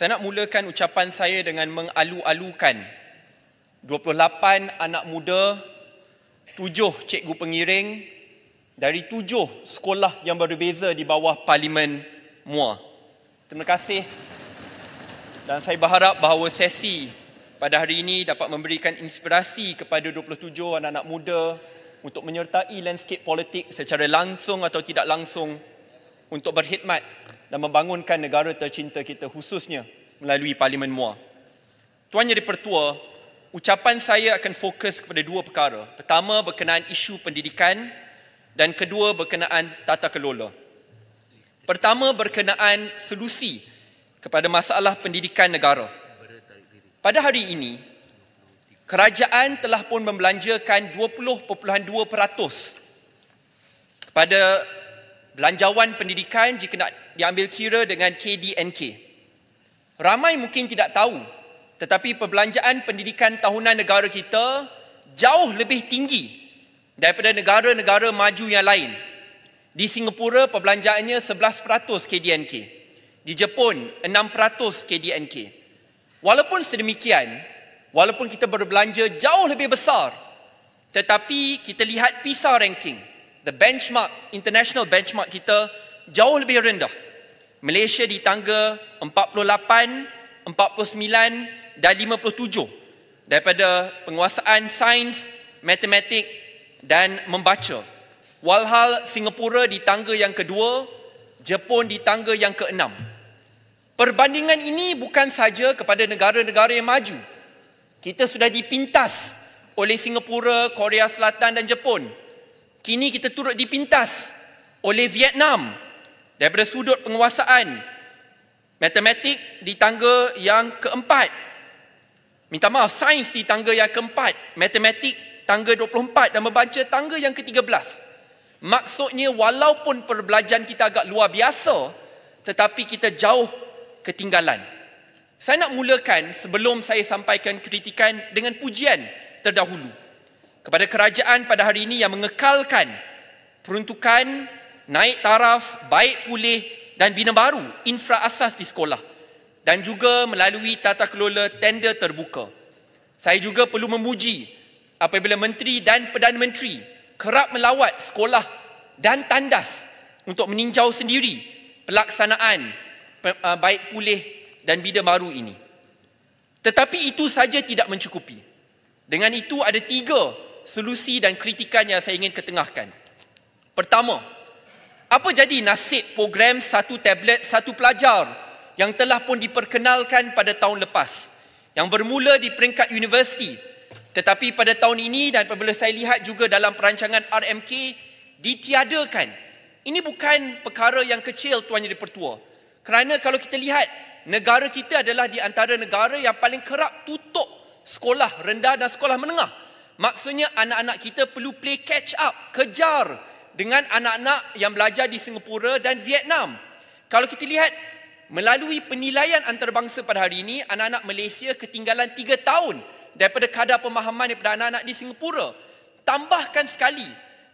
Saya nak mulakan ucapan saya dengan mengalu-alukan 28 anak muda, 7 cikgu pengiring dari 7 sekolah yang berbeza di bawah Parlimen MUA. Terima kasih dan saya berharap bahawa sesi pada hari ini dapat memberikan inspirasi kepada 27 anak-anak muda untuk menyertai landscape politik secara langsung atau tidak langsung untuk berkhidmat dan membangunkan negara tercinta kita khususnya melalui Parlimen Muar. Tuan Yang Dipertua, ucapan saya akan fokus kepada dua perkara. Pertama berkenaan isu pendidikan dan kedua berkenaan tata kelola. Pertama berkenaan solusi kepada masalah pendidikan negara. Pada hari ini, kerajaan telah pun membelanjakan 20.2% kepada belanjawan pendidikan jika nak diambil kira dengan KDNK. Ramai mungkin tidak tahu, tetapi perbelanjaan pendidikan tahunan negara kita jauh lebih tinggi daripada negara-negara maju yang lain. Di Singapura, perbelanjaannya 11% KDNK. Di Jepun, 6% KDNK. Walaupun sedemikian, walaupun kita berbelanja jauh lebih besar, tetapi kita lihat pisau ranking the benchmark, international benchmark kita jauh lebih rendah. Malaysia di tangga 48, 49 dan 57 daripada penguasaan sains, matematik dan membaca. Walhal Singapura di tangga yang kedua, Jepun di tangga yang keenam. Perbandingan ini bukan saja kepada negara-negara yang maju. Kita sudah dipintas oleh Singapura, Korea Selatan dan Jepun kini kita turut dipintas oleh Vietnam daripada sudut penguasaan matematik di tangga yang keempat. Minta maaf, sains di tangga yang keempat, matematik tangga 24 dan membaca tangga yang ke-13. Maksudnya walaupun perbelanjaan kita agak luar biasa, tetapi kita jauh ketinggalan. Saya nak mulakan sebelum saya sampaikan kritikan dengan pujian terdahulu kepada kerajaan pada hari ini yang mengekalkan peruntukan naik taraf baik pulih dan bina baru infra asas di sekolah dan juga melalui tata kelola tender terbuka. Saya juga perlu memuji apabila menteri dan perdana menteri kerap melawat sekolah dan tandas untuk meninjau sendiri pelaksanaan uh, baik pulih dan bina baru ini. Tetapi itu saja tidak mencukupi. Dengan itu ada tiga solusi dan kritikan yang saya ingin ketengahkan. Pertama, apa jadi nasib program satu tablet satu pelajar yang telah pun diperkenalkan pada tahun lepas yang bermula di peringkat universiti tetapi pada tahun ini dan apabila saya lihat juga dalam perancangan RMK ditiadakan. Ini bukan perkara yang kecil tuan yang dipertua. Kerana kalau kita lihat negara kita adalah di antara negara yang paling kerap tutup sekolah rendah dan sekolah menengah. Maksudnya anak-anak kita perlu play catch up, kejar dengan anak-anak yang belajar di Singapura dan Vietnam. Kalau kita lihat melalui penilaian antarabangsa pada hari ini, anak-anak Malaysia ketinggalan 3 tahun daripada kadar pemahaman daripada anak-anak di Singapura. Tambahkan sekali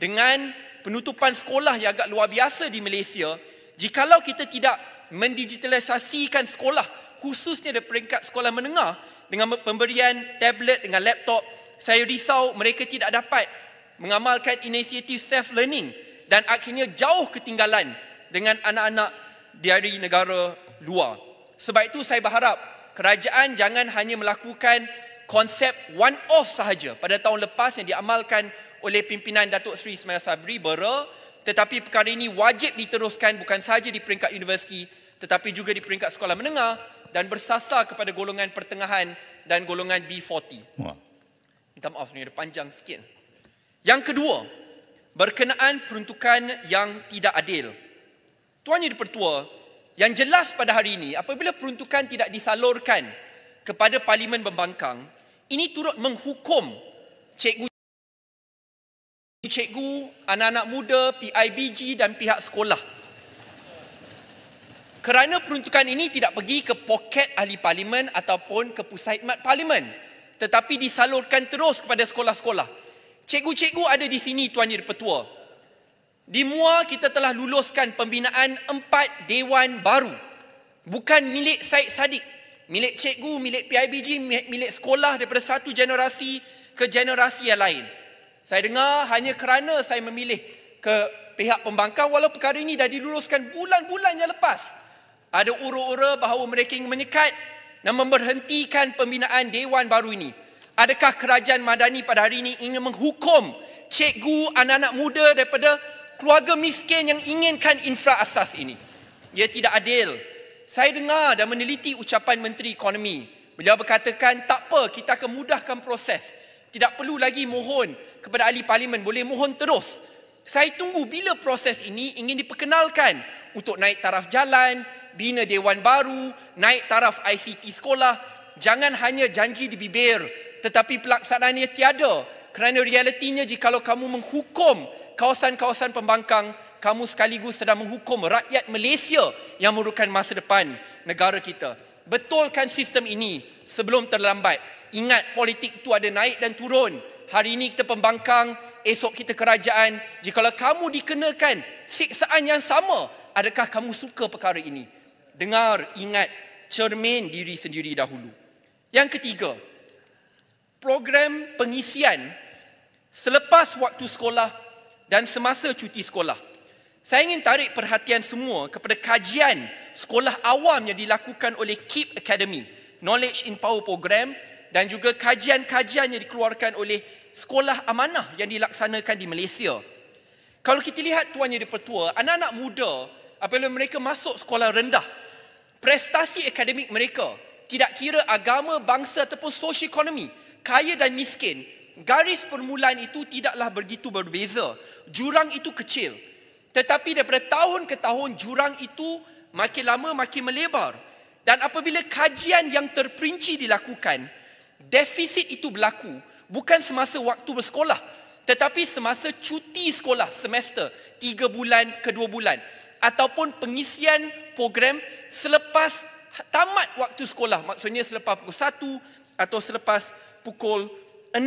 dengan penutupan sekolah yang agak luar biasa di Malaysia, jikalau kita tidak mendigitalisasikan sekolah khususnya dari peringkat sekolah menengah dengan pemberian tablet dengan laptop saya risau mereka tidak dapat mengamalkan inisiatif self learning dan akhirnya jauh ketinggalan dengan anak-anak dari negara luar. Sebab itu saya berharap kerajaan jangan hanya melakukan konsep one off sahaja pada tahun lepas yang diamalkan oleh pimpinan Datuk Seri Ismail Sabri Bera tetapi perkara ini wajib diteruskan bukan sahaja di peringkat universiti tetapi juga di peringkat sekolah menengah dan bersasar kepada golongan pertengahan dan golongan B40. Wah. Minta maaf ni ada panjang sikit. Yang kedua, berkenaan peruntukan yang tidak adil. Tuannya di pertua, yang jelas pada hari ini apabila peruntukan tidak disalurkan kepada parlimen membangkang, ini turut menghukum cikgu cikgu, anak-anak muda, PIBG dan pihak sekolah. Kerana peruntukan ini tidak pergi ke poket ahli parlimen ataupun ke pusat khidmat parlimen tetapi disalurkan terus kepada sekolah-sekolah. Cikgu-cikgu ada di sini Tuan Yeri Petua. Di MUA kita telah luluskan pembinaan empat dewan baru. Bukan milik Said Sadiq, milik cikgu, milik PIBG, milik sekolah daripada satu generasi ke generasi yang lain. Saya dengar hanya kerana saya memilih ke pihak pembangkang walaupun perkara ini dah diluluskan bulan-bulan yang lepas. Ada ura-ura bahawa mereka ingin menyekat dan memberhentikan pembinaan dewan baru ini. Adakah kerajaan Madani pada hari ini ingin menghukum cikgu anak-anak muda daripada keluarga miskin yang inginkan infra asas ini? Ia tidak adil. Saya dengar dan meneliti ucapan Menteri Ekonomi. Beliau berkatakan, tak apa, kita akan mudahkan proses. Tidak perlu lagi mohon kepada ahli parlimen, boleh mohon terus. Saya tunggu bila proses ini ingin diperkenalkan untuk naik taraf jalan, bina dewan baru, naik taraf ICT sekolah. Jangan hanya janji di bibir tetapi pelaksanaannya tiada. Kerana realitinya jika kamu menghukum kawasan-kawasan pembangkang, kamu sekaligus sedang menghukum rakyat Malaysia yang merupakan masa depan negara kita. Betulkan sistem ini sebelum terlambat. Ingat politik itu ada naik dan turun. Hari ini kita pembangkang, esok kita kerajaan. Jikalau kamu dikenakan siksaan yang sama adakah kamu suka perkara ini? Dengar, ingat, cermin diri sendiri dahulu. Yang ketiga, program pengisian selepas waktu sekolah dan semasa cuti sekolah. Saya ingin tarik perhatian semua kepada kajian sekolah awam yang dilakukan oleh Keep Academy, Knowledge in Power Program dan juga kajian-kajian yang dikeluarkan oleh sekolah amanah yang dilaksanakan di Malaysia. Kalau kita lihat Tuan Yang di Pertua, anak-anak muda apabila mereka masuk sekolah rendah, prestasi akademik mereka, tidak kira agama, bangsa ataupun sosioekonomi, kaya dan miskin, garis permulaan itu tidaklah begitu berbeza. Jurang itu kecil. Tetapi daripada tahun ke tahun, jurang itu makin lama makin melebar. Dan apabila kajian yang terperinci dilakukan, defisit itu berlaku bukan semasa waktu bersekolah, tetapi semasa cuti sekolah semester, tiga bulan ke dua bulan ataupun pengisian program selepas tamat waktu sekolah. Maksudnya selepas pukul 1 atau selepas pukul 6.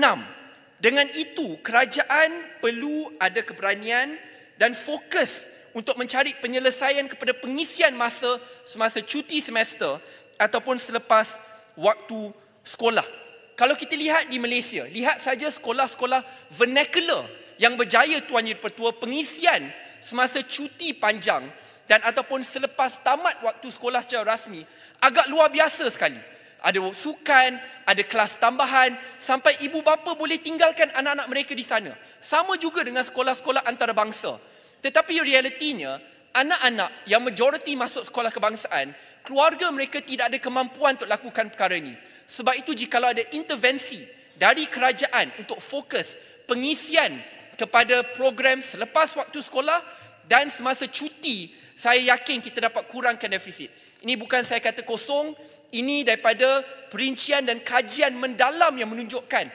Dengan itu, kerajaan perlu ada keberanian dan fokus untuk mencari penyelesaian kepada pengisian masa semasa cuti semester ataupun selepas waktu sekolah. Kalau kita lihat di Malaysia, lihat saja sekolah-sekolah vernacular yang berjaya tuan-tuan pertua pengisian semasa cuti panjang dan ataupun selepas tamat waktu sekolah secara rasmi agak luar biasa sekali. Ada sukan, ada kelas tambahan sampai ibu bapa boleh tinggalkan anak-anak mereka di sana. Sama juga dengan sekolah-sekolah antarabangsa. Tetapi realitinya, anak-anak yang majoriti masuk sekolah kebangsaan, keluarga mereka tidak ada kemampuan untuk lakukan perkara ini. Sebab itu jika ada intervensi dari kerajaan untuk fokus pengisian kepada program selepas waktu sekolah dan semasa cuti saya yakin kita dapat kurangkan defisit. Ini bukan saya kata kosong, ini daripada perincian dan kajian mendalam yang menunjukkan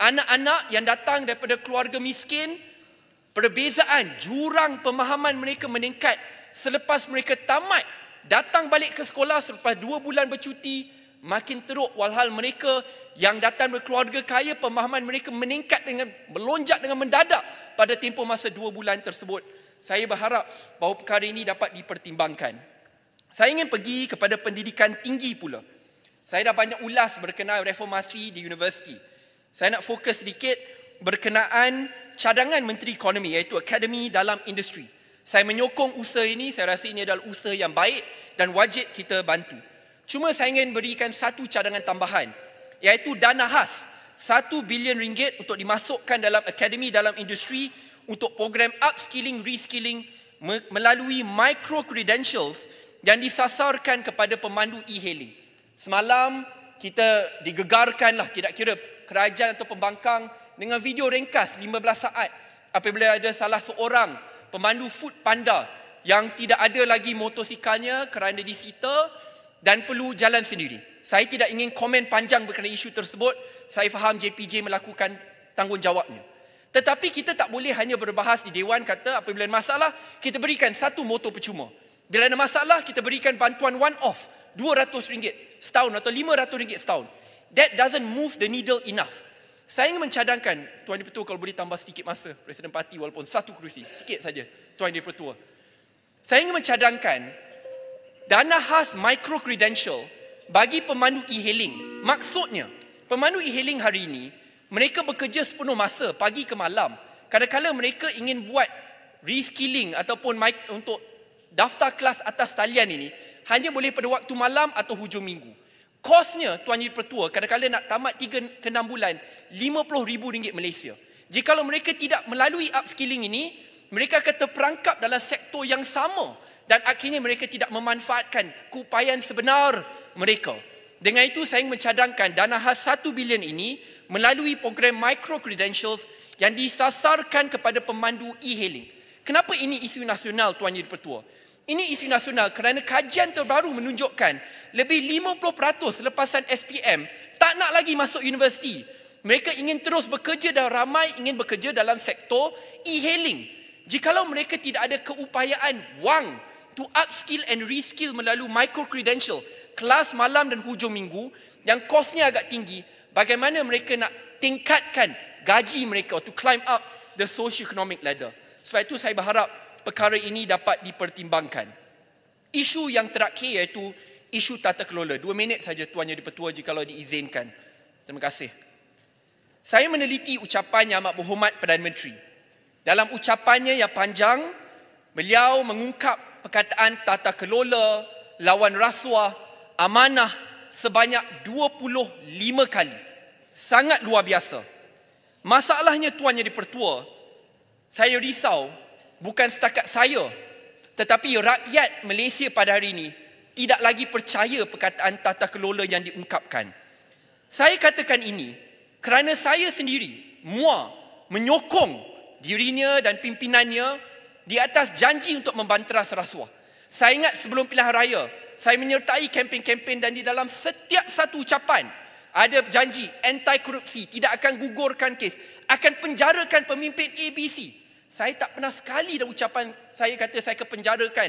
anak-anak yang datang daripada keluarga miskin, perbezaan jurang pemahaman mereka meningkat selepas mereka tamat datang balik ke sekolah selepas dua bulan bercuti makin teruk walhal mereka yang datang berkeluarga kaya pemahaman mereka meningkat dengan melonjak dengan mendadak pada tempoh masa dua bulan tersebut. Saya berharap bahawa perkara ini dapat dipertimbangkan. Saya ingin pergi kepada pendidikan tinggi pula. Saya dah banyak ulas berkenaan reformasi di universiti. Saya nak fokus sedikit berkenaan cadangan Menteri Ekonomi iaitu Akademi Dalam Industri. Saya menyokong usaha ini, saya rasa ini adalah usaha yang baik dan wajib kita bantu. Cuma saya ingin berikan satu cadangan tambahan iaitu dana khas satu bilion ringgit untuk dimasukkan dalam akademi dalam industri untuk program upskilling reskilling melalui micro credentials yang disasarkan kepada pemandu e-hailing. Semalam kita digegarkanlah tidak kira kerajaan atau pembangkang dengan video ringkas 15 saat apabila ada salah seorang pemandu food panda yang tidak ada lagi motosikalnya kerana disita dan perlu jalan sendiri. Saya tidak ingin komen panjang berkenaan isu tersebut. Saya faham JPJ melakukan tanggungjawabnya. Tetapi kita tak boleh hanya berbahas di Dewan kata apabila ada masalah, kita berikan satu motor percuma. Bila ada masalah, kita berikan bantuan one-off RM200 setahun atau RM500 setahun. That doesn't move the needle enough. Saya ingin mencadangkan, Tuan Dipertua kalau boleh tambah sedikit masa, Presiden Parti walaupun satu kerusi, sikit saja Tuan Dipertua. Saya ingin mencadangkan dana khas micro credential bagi pemandu e-hailing. Maksudnya, pemandu e-hailing hari ini, mereka bekerja sepenuh masa pagi ke malam. Kadang-kadang mereka ingin buat reskilling ataupun untuk daftar kelas atas talian ini hanya boleh pada waktu malam atau hujung minggu. Kosnya Tuan Yudh Pertua kadang-kadang nak tamat 3 ke 6 bulan RM50,000 Malaysia. Jikalau mereka tidak melalui upskilling ini, mereka akan terperangkap dalam sektor yang sama dan akhirnya mereka tidak memanfaatkan keupayaan sebenar mereka. Dengan itu saya mencadangkan dana khas 1 bilion ini melalui program micro credentials yang disasarkan kepada pemandu e-hailing. Kenapa ini isu nasional Tuan Yeri Pertua? Ini isu nasional kerana kajian terbaru menunjukkan lebih 50% lepasan SPM tak nak lagi masuk universiti. Mereka ingin terus bekerja dan ramai ingin bekerja dalam sektor e-hailing. Jikalau mereka tidak ada keupayaan wang to upskill and reskill melalui micro-credential, kelas malam dan hujung minggu yang kosnya agak tinggi, bagaimana mereka nak tingkatkan gaji mereka to climb up the socio-economic ladder. Sebab itu saya berharap perkara ini dapat dipertimbangkan. Isu yang terakhir iaitu isu tata kelola. Dua minit saja Tuan Yang Dipertua jikalau diizinkan. Terima kasih. Saya meneliti ucapannya yang amat berhormat Perdana Menteri. Dalam ucapannya yang panjang, beliau mengungkap perkataan tata kelola, lawan rasuah, amanah sebanyak 25 kali. Sangat luar biasa. Masalahnya tuan yang dipertua, saya risau bukan setakat saya tetapi rakyat Malaysia pada hari ini tidak lagi percaya perkataan tata kelola yang diungkapkan. Saya katakan ini kerana saya sendiri mua menyokong dirinya dan pimpinannya di atas janji untuk membanteras rasuah. Saya ingat sebelum pilihan raya, saya menyertai kempen-kempen dan di dalam setiap satu ucapan ada janji anti korupsi, tidak akan gugurkan kes, akan penjarakan pemimpin ABC. Saya tak pernah sekali dah ucapan saya kata saya akan penjarakan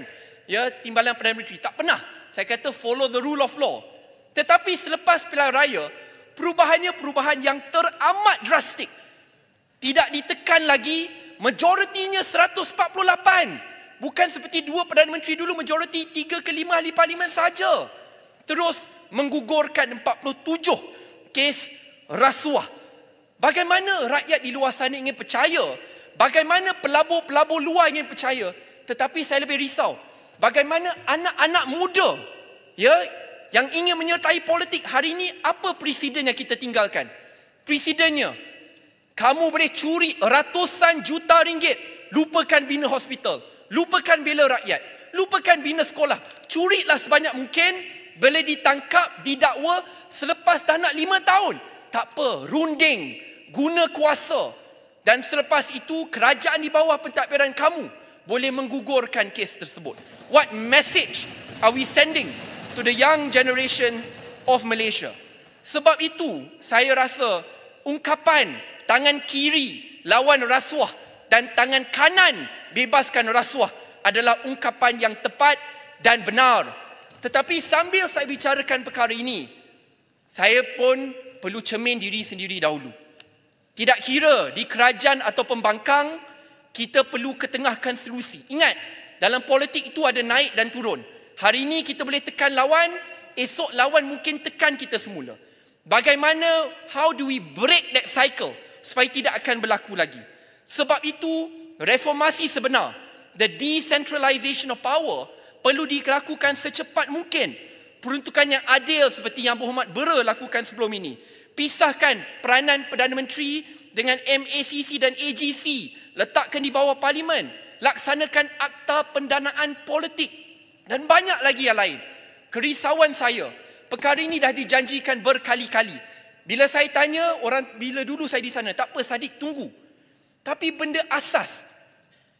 ya timbalan Perdana Menteri, tak pernah. Saya kata follow the rule of law. Tetapi selepas pilihan raya, perubahannya perubahan yang teramat drastik. Tidak ditekan lagi majoritinya 148. Bukan seperti dua Perdana Menteri dulu, majoriti tiga ke lima ahli parlimen saja. Terus menggugurkan 47 kes rasuah. Bagaimana rakyat di luar sana ingin percaya? Bagaimana pelabur-pelabur luar ingin percaya? Tetapi saya lebih risau. Bagaimana anak-anak muda ya yang ingin menyertai politik hari ini apa presiden yang kita tinggalkan? Presidennya kamu boleh curi ratusan juta ringgit. Lupakan bina hospital. Lupakan bela rakyat. Lupakan bina sekolah. Curilah sebanyak mungkin. Boleh ditangkap, didakwa selepas dah nak lima tahun. Tak apa, runding. Guna kuasa. Dan selepas itu, kerajaan di bawah pentadbiran kamu boleh menggugurkan kes tersebut. What message are we sending to the young generation of Malaysia? Sebab itu, saya rasa ungkapan tangan kiri lawan rasuah dan tangan kanan bebaskan rasuah adalah ungkapan yang tepat dan benar. Tetapi sambil saya bicarakan perkara ini, saya pun perlu cermin diri sendiri dahulu. Tidak kira di kerajaan atau pembangkang, kita perlu ketengahkan solusi. Ingat, dalam politik itu ada naik dan turun. Hari ini kita boleh tekan lawan, esok lawan mungkin tekan kita semula. Bagaimana, how do we break that cycle? supaya tidak akan berlaku lagi. Sebab itu reformasi sebenar, the decentralisation of power perlu dilakukan secepat mungkin. Peruntukan yang adil seperti yang Muhammad Bera lakukan sebelum ini. Pisahkan peranan Perdana Menteri dengan MACC dan AGC. Letakkan di bawah Parlimen. Laksanakan Akta Pendanaan Politik. Dan banyak lagi yang lain. Kerisauan saya, perkara ini dah dijanjikan berkali-kali. Bila saya tanya orang bila dulu saya di sana, tak apa Sadiq tunggu. Tapi benda asas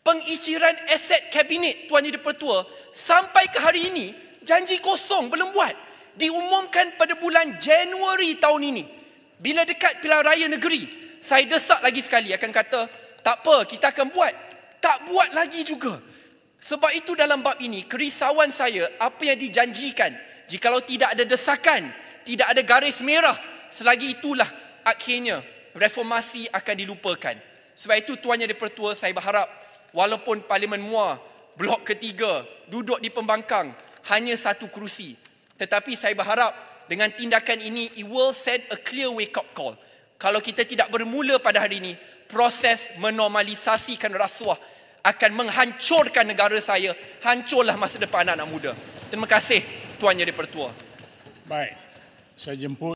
pengisiran aset kabinet Tuan Yang Dipertua sampai ke hari ini janji kosong belum buat. Diumumkan pada bulan Januari tahun ini. Bila dekat pilihan raya negeri, saya desak lagi sekali akan kata, tak apa kita akan buat. Tak buat lagi juga. Sebab itu dalam bab ini, kerisauan saya apa yang dijanjikan. Jikalau tidak ada desakan, tidak ada garis merah selagi itulah akhirnya reformasi akan dilupakan. Sebab itu tuannya di pertua saya berharap walaupun parlimen mua blok ketiga duduk di pembangkang hanya satu kerusi tetapi saya berharap dengan tindakan ini it will send a clear wake up call. Kalau kita tidak bermula pada hari ini proses menormalisasikan rasuah akan menghancurkan negara saya, hancurlah masa depan anak-anak muda. Terima kasih tuannya di pertua. Baik. Saya jemput